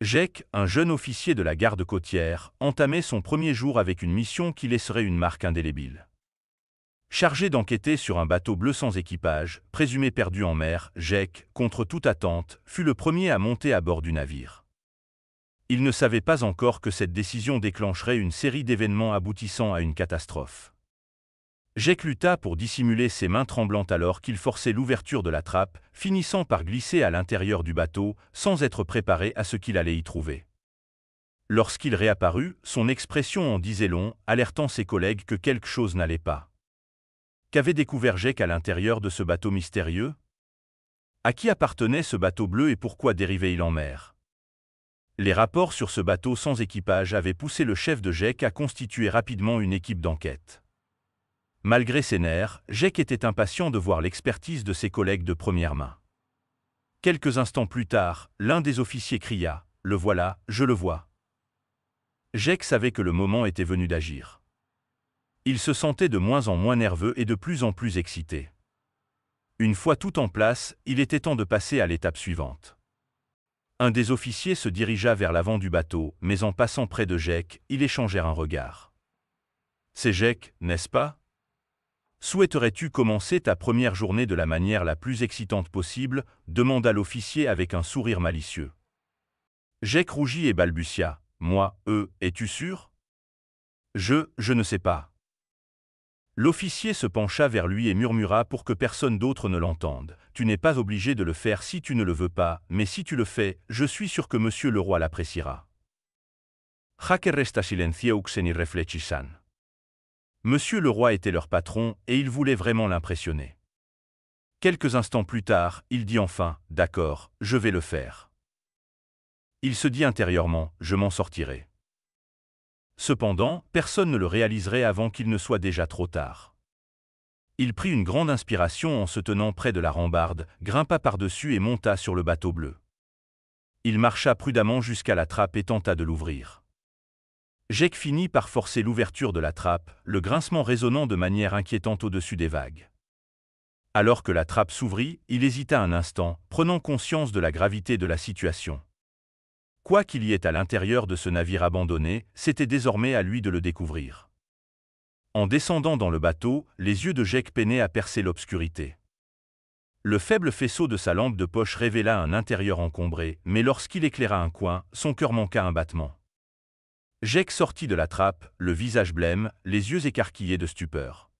Jacques, un jeune officier de la garde côtière, entamait son premier jour avec une mission qui laisserait une marque indélébile. Chargé d'enquêter sur un bateau bleu sans équipage, présumé perdu en mer, Jacques, contre toute attente, fut le premier à monter à bord du navire. Il ne savait pas encore que cette décision déclencherait une série d'événements aboutissant à une catastrophe lutta pour dissimuler ses mains tremblantes alors qu'il forçait l'ouverture de la trappe, finissant par glisser à l'intérieur du bateau, sans être préparé à ce qu'il allait y trouver. Lorsqu'il réapparut, son expression en disait long, alertant ses collègues que quelque chose n'allait pas. Qu'avait découvert Jek à l'intérieur de ce bateau mystérieux À qui appartenait ce bateau bleu et pourquoi dérivait-il en mer Les rapports sur ce bateau sans équipage avaient poussé le chef de Jek à constituer rapidement une équipe d'enquête. Malgré ses nerfs, Jack était impatient de voir l'expertise de ses collègues de première main. Quelques instants plus tard, l'un des officiers cria « Le voilà, je le vois ». Jack savait que le moment était venu d'agir. Il se sentait de moins en moins nerveux et de plus en plus excité. Une fois tout en place, il était temps de passer à l'étape suivante. Un des officiers se dirigea vers l'avant du bateau, mais en passant près de Jack, ils échangèrent un regard. C'est Jack, n'est-ce pas Souhaiterais-tu commencer ta première journée de la manière la plus excitante possible demanda l'officier avec un sourire malicieux. Jake rougit et balbutia. Moi, eux, es-tu sûr Je, je ne sais pas. L'officier se pencha vers lui et murmura pour que personne d'autre ne l'entende. Tu n'es pas obligé de le faire si tu ne le veux pas, mais si tu le fais, je suis sûr que monsieur le roi l'appréciera. Jacques resta silencieux, que Monsieur roi était leur patron et il voulait vraiment l'impressionner. Quelques instants plus tard, il dit enfin, « D'accord, je vais le faire. » Il se dit intérieurement, « Je m'en sortirai. » Cependant, personne ne le réaliserait avant qu'il ne soit déjà trop tard. Il prit une grande inspiration en se tenant près de la rambarde, grimpa par-dessus et monta sur le bateau bleu. Il marcha prudemment jusqu'à la trappe et tenta de l'ouvrir. Jake finit par forcer l'ouverture de la trappe, le grincement résonnant de manière inquiétante au-dessus des vagues. Alors que la trappe s'ouvrit, il hésita un instant, prenant conscience de la gravité de la situation. Quoi qu'il y ait à l'intérieur de ce navire abandonné, c'était désormais à lui de le découvrir. En descendant dans le bateau, les yeux de Jack peinaient à percer l'obscurité. Le faible faisceau de sa lampe de poche révéla un intérieur encombré, mais lorsqu'il éclaira un coin, son cœur manqua un battement. Jake sortit de la trappe, le visage blême, les yeux écarquillés de stupeur.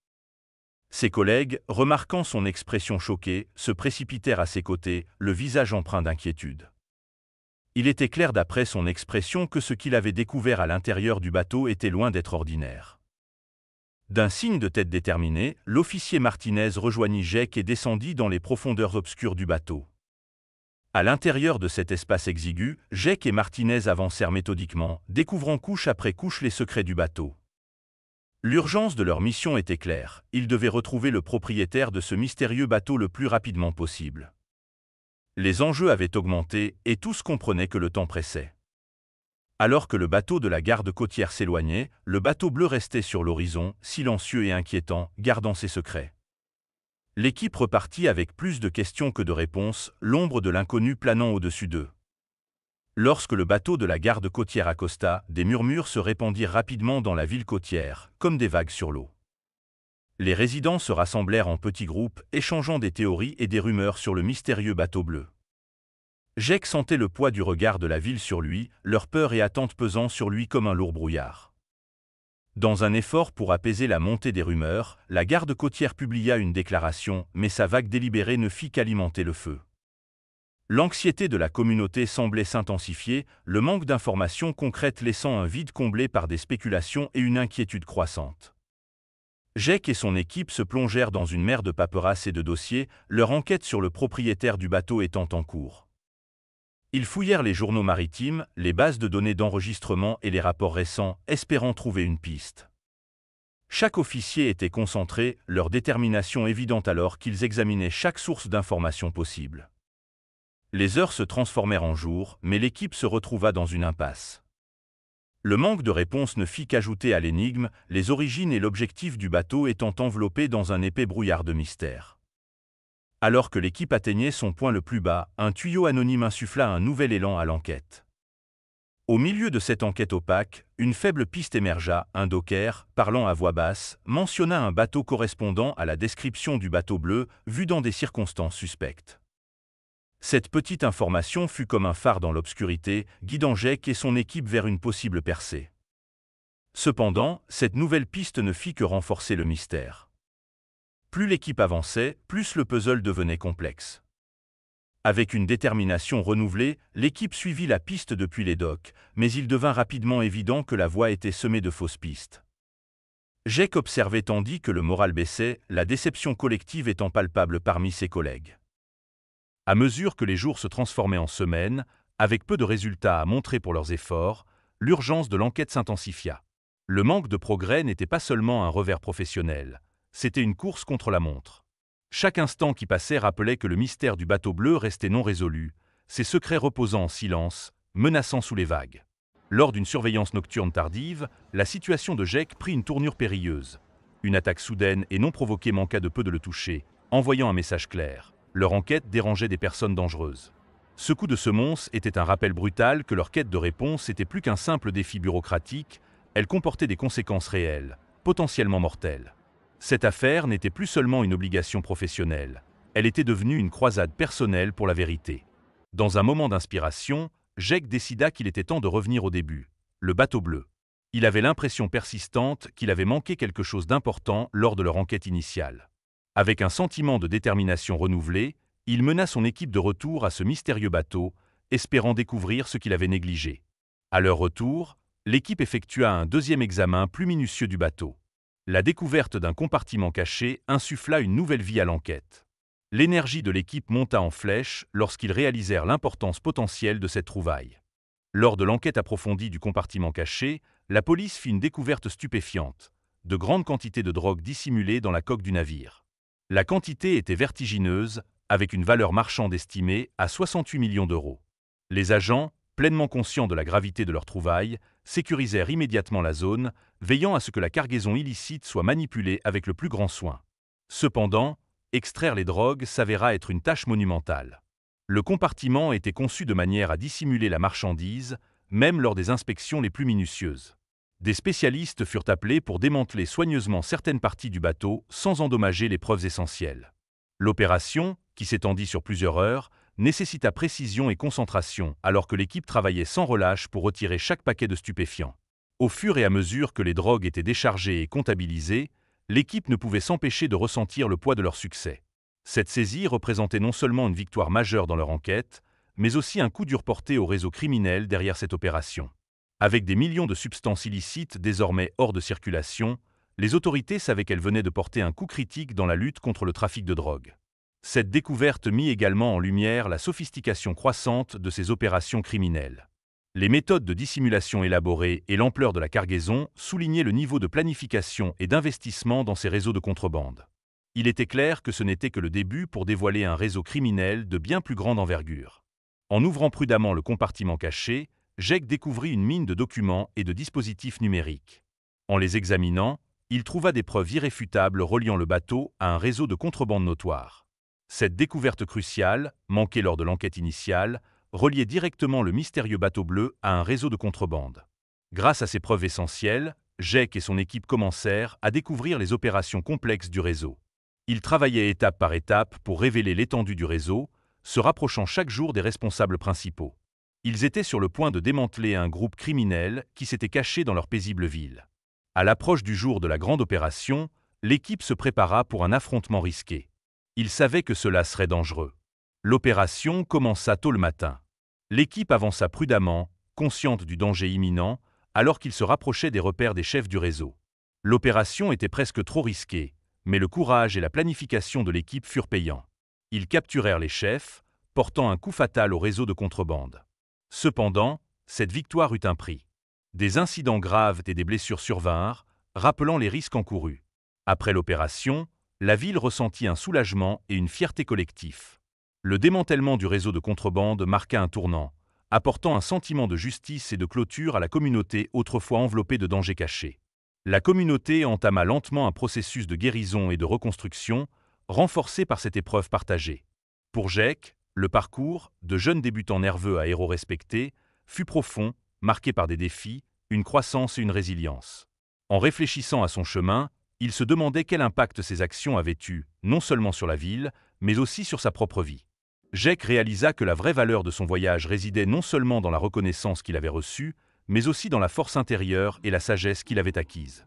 Ses collègues, remarquant son expression choquée, se précipitèrent à ses côtés, le visage empreint d'inquiétude. Il était clair d'après son expression que ce qu'il avait découvert à l'intérieur du bateau était loin d'être ordinaire. D'un signe de tête déterminé, l'officier Martinez rejoignit Jake et descendit dans les profondeurs obscures du bateau. À l'intérieur de cet espace exigu, Jake et Martinez avancèrent méthodiquement, découvrant couche après couche les secrets du bateau. L'urgence de leur mission était claire, ils devaient retrouver le propriétaire de ce mystérieux bateau le plus rapidement possible. Les enjeux avaient augmenté et tous comprenaient que le temps pressait. Alors que le bateau de la garde côtière s'éloignait, le bateau bleu restait sur l'horizon, silencieux et inquiétant, gardant ses secrets. L'équipe repartit avec plus de questions que de réponses, l'ombre de l'inconnu planant au-dessus d'eux. Lorsque le bateau de la garde côtière accosta, des murmures se répandirent rapidement dans la ville côtière, comme des vagues sur l'eau. Les résidents se rassemblèrent en petits groupes, échangeant des théories et des rumeurs sur le mystérieux bateau bleu. Jacques sentait le poids du regard de la ville sur lui, leur peur et attente pesant sur lui comme un lourd brouillard. Dans un effort pour apaiser la montée des rumeurs, la garde côtière publia une déclaration, mais sa vague délibérée ne fit qu'alimenter le feu. L'anxiété de la communauté semblait s'intensifier, le manque d'informations concrètes laissant un vide comblé par des spéculations et une inquiétude croissante. Jack et son équipe se plongèrent dans une mer de paperasses et de dossiers, leur enquête sur le propriétaire du bateau étant en cours. Ils fouillèrent les journaux maritimes, les bases de données d'enregistrement et les rapports récents, espérant trouver une piste. Chaque officier était concentré, leur détermination évidente alors qu'ils examinaient chaque source d'information possible. Les heures se transformèrent en jours, mais l'équipe se retrouva dans une impasse. Le manque de réponse ne fit qu'ajouter à l'énigme, les origines et l'objectif du bateau étant enveloppés dans un épais brouillard de mystère. Alors que l'équipe atteignait son point le plus bas, un tuyau anonyme insuffla un nouvel élan à l'enquête. Au milieu de cette enquête opaque, une faible piste émergea, un docker, parlant à voix basse, mentionna un bateau correspondant à la description du bateau bleu, vu dans des circonstances suspectes. Cette petite information fut comme un phare dans l'obscurité, guidant Jack et son équipe vers une possible percée. Cependant, cette nouvelle piste ne fit que renforcer le mystère. Plus l'équipe avançait, plus le puzzle devenait complexe. Avec une détermination renouvelée, l'équipe suivit la piste depuis les docks, mais il devint rapidement évident que la voie était semée de fausses pistes. Jake observait tandis que le moral baissait, la déception collective étant palpable parmi ses collègues. À mesure que les jours se transformaient en semaines, avec peu de résultats à montrer pour leurs efforts, l'urgence de l'enquête s'intensifia. Le manque de progrès n'était pas seulement un revers professionnel, c'était une course contre la montre. Chaque instant qui passait rappelait que le mystère du bateau bleu restait non résolu, ses secrets reposant en silence, menaçant sous les vagues. Lors d'une surveillance nocturne tardive, la situation de Jack prit une tournure périlleuse. Une attaque soudaine et non provoquée manqua de peu de le toucher, envoyant un message clair. Leur enquête dérangeait des personnes dangereuses. Ce coup de semonce était un rappel brutal que leur quête de réponse était plus qu'un simple défi bureaucratique, elle comportait des conséquences réelles, potentiellement mortelles cette affaire n'était plus seulement une obligation professionnelle, elle était devenue une croisade personnelle pour la vérité. Dans un moment d'inspiration, Jacques décida qu'il était temps de revenir au début, le bateau bleu. Il avait l'impression persistante qu'il avait manqué quelque chose d'important lors de leur enquête initiale. Avec un sentiment de détermination renouvelée, il mena son équipe de retour à ce mystérieux bateau, espérant découvrir ce qu'il avait négligé. À leur retour, l'équipe effectua un deuxième examen plus minutieux du bateau la découverte d'un compartiment caché insuffla une nouvelle vie à l'enquête. L'énergie de l'équipe monta en flèche lorsqu'ils réalisèrent l'importance potentielle de cette trouvaille. Lors de l'enquête approfondie du compartiment caché, la police fit une découverte stupéfiante, de grandes quantités de drogue dissimulées dans la coque du navire. La quantité était vertigineuse, avec une valeur marchande estimée à 68 millions d'euros. Les agents, pleinement conscients de la gravité de leur trouvaille, sécurisèrent immédiatement la zone, veillant à ce que la cargaison illicite soit manipulée avec le plus grand soin. Cependant, extraire les drogues s'avéra être une tâche monumentale. Le compartiment était conçu de manière à dissimuler la marchandise, même lors des inspections les plus minutieuses. Des spécialistes furent appelés pour démanteler soigneusement certaines parties du bateau sans endommager les preuves essentielles. L'opération, qui s'étendit sur plusieurs heures, nécessita précision et concentration alors que l'équipe travaillait sans relâche pour retirer chaque paquet de stupéfiants. Au fur et à mesure que les drogues étaient déchargées et comptabilisées, l'équipe ne pouvait s'empêcher de ressentir le poids de leur succès. Cette saisie représentait non seulement une victoire majeure dans leur enquête, mais aussi un coup dur porté au réseau criminel derrière cette opération. Avec des millions de substances illicites désormais hors de circulation, les autorités savaient qu'elles venaient de porter un coup critique dans la lutte contre le trafic de drogue. Cette découverte mit également en lumière la sophistication croissante de ces opérations criminelles. Les méthodes de dissimulation élaborées et l'ampleur de la cargaison soulignaient le niveau de planification et d'investissement dans ces réseaux de contrebande. Il était clair que ce n'était que le début pour dévoiler un réseau criminel de bien plus grande envergure. En ouvrant prudemment le compartiment caché, Jacques découvrit une mine de documents et de dispositifs numériques. En les examinant, il trouva des preuves irréfutables reliant le bateau à un réseau de contrebande notoire. Cette découverte cruciale, manquée lors de l'enquête initiale, reliait directement le mystérieux bateau bleu à un réseau de contrebande. Grâce à ces preuves essentielles, Jake et son équipe commencèrent à découvrir les opérations complexes du réseau. Ils travaillaient étape par étape pour révéler l'étendue du réseau, se rapprochant chaque jour des responsables principaux. Ils étaient sur le point de démanteler un groupe criminel qui s'était caché dans leur paisible ville. À l'approche du jour de la grande opération, l'équipe se prépara pour un affrontement risqué. Il savait que cela serait dangereux. L'opération commença tôt le matin. L'équipe avança prudemment, consciente du danger imminent, alors qu'il se rapprochait des repères des chefs du réseau. L'opération était presque trop risquée, mais le courage et la planification de l'équipe furent payants. Ils capturèrent les chefs, portant un coup fatal au réseau de contrebande. Cependant, cette victoire eut un prix. Des incidents graves et des blessures survinrent, rappelant les risques encourus. Après l'opération, la ville ressentit un soulagement et une fierté collectif. Le démantèlement du réseau de contrebande marqua un tournant, apportant un sentiment de justice et de clôture à la communauté autrefois enveloppée de dangers cachés. La communauté entama lentement un processus de guérison et de reconstruction, renforcé par cette épreuve partagée. Pour Jacques, le parcours, de jeune débutant nerveux à héros respecté, fut profond, marqué par des défis, une croissance et une résilience. En réfléchissant à son chemin, il se demandait quel impact ses actions avaient eu, non seulement sur la ville, mais aussi sur sa propre vie. Jack réalisa que la vraie valeur de son voyage résidait non seulement dans la reconnaissance qu'il avait reçue, mais aussi dans la force intérieure et la sagesse qu'il avait acquise.